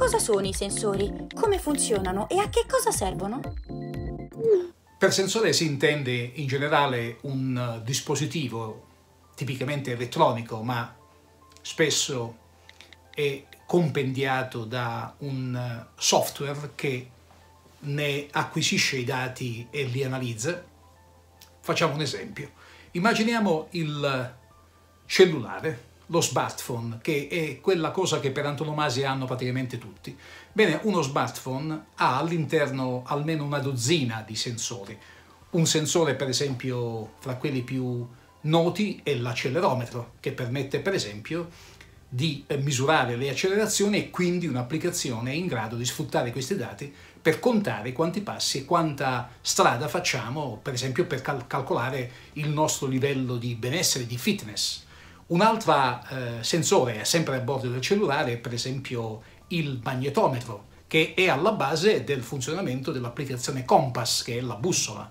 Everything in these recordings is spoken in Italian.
Cosa sono i sensori? Come funzionano e a che cosa servono? Per sensore si intende in generale un eh, dispositivo tipicamente elettronico, ma spesso è compendiato da un eh, software che ne acquisisce i dati e li analizza. Facciamo un esempio. Immaginiamo il eh, cellulare lo smartphone, che è quella cosa che per antonomasia hanno praticamente tutti. Bene, uno smartphone ha all'interno almeno una dozzina di sensori. Un sensore, per esempio, fra quelli più noti è l'accelerometro, che permette, per esempio, di eh, misurare le accelerazioni e quindi un'applicazione è in grado di sfruttare questi dati per contare quanti passi e quanta strada facciamo, per esempio per cal calcolare il nostro livello di benessere, di fitness. Un altro eh, sensore, sempre a bordo del cellulare, è per esempio il magnetometro, che è alla base del funzionamento dell'applicazione Compass, che è la bussola,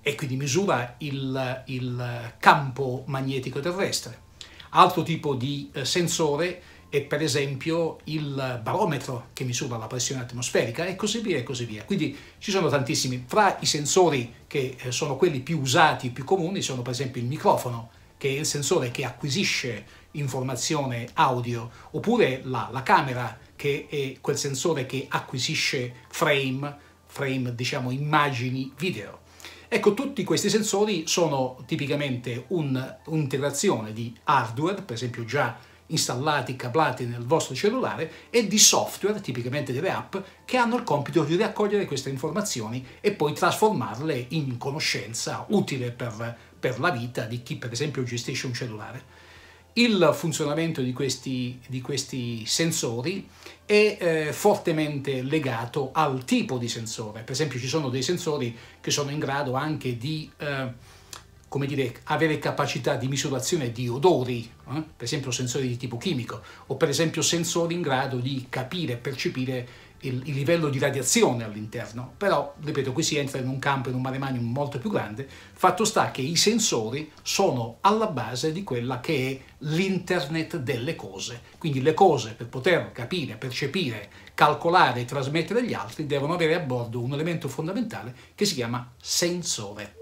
e quindi misura il, il campo magnetico terrestre. Altro tipo di eh, sensore è per esempio il barometro che misura la pressione atmosferica e così via e così via. Quindi ci sono tantissimi. Fra i sensori che eh, sono quelli più usati, più comuni, sono per esempio il microfono, che è il sensore che acquisisce informazione audio, oppure la, la camera che è quel sensore che acquisisce frame, frame diciamo immagini video. Ecco, tutti questi sensori sono tipicamente un'integrazione di hardware, per esempio già installati, cablati nel vostro cellulare, e di software, tipicamente delle app, che hanno il compito di raccogliere queste informazioni e poi trasformarle in conoscenza utile per per la vita di chi per esempio gestisce un cellulare. Il funzionamento di questi, di questi sensori è eh, fortemente legato al tipo di sensore. Per esempio ci sono dei sensori che sono in grado anche di eh, come dire, avere capacità di misurazione di odori, eh? per esempio sensori di tipo chimico, o per esempio sensori in grado di capire e percepire il, il, livello di radiazione all'interno. Però, ripeto, qui si entra in un campo, in un mare magnum molto più grande, fatto sta che i sensori sono alla base di quella che è l'internet delle cose. Quindi le cose, per poter capire, percepire, calcolare e trasmettere agli altri, devono avere a bordo un elemento fondamentale che si chiama sensore.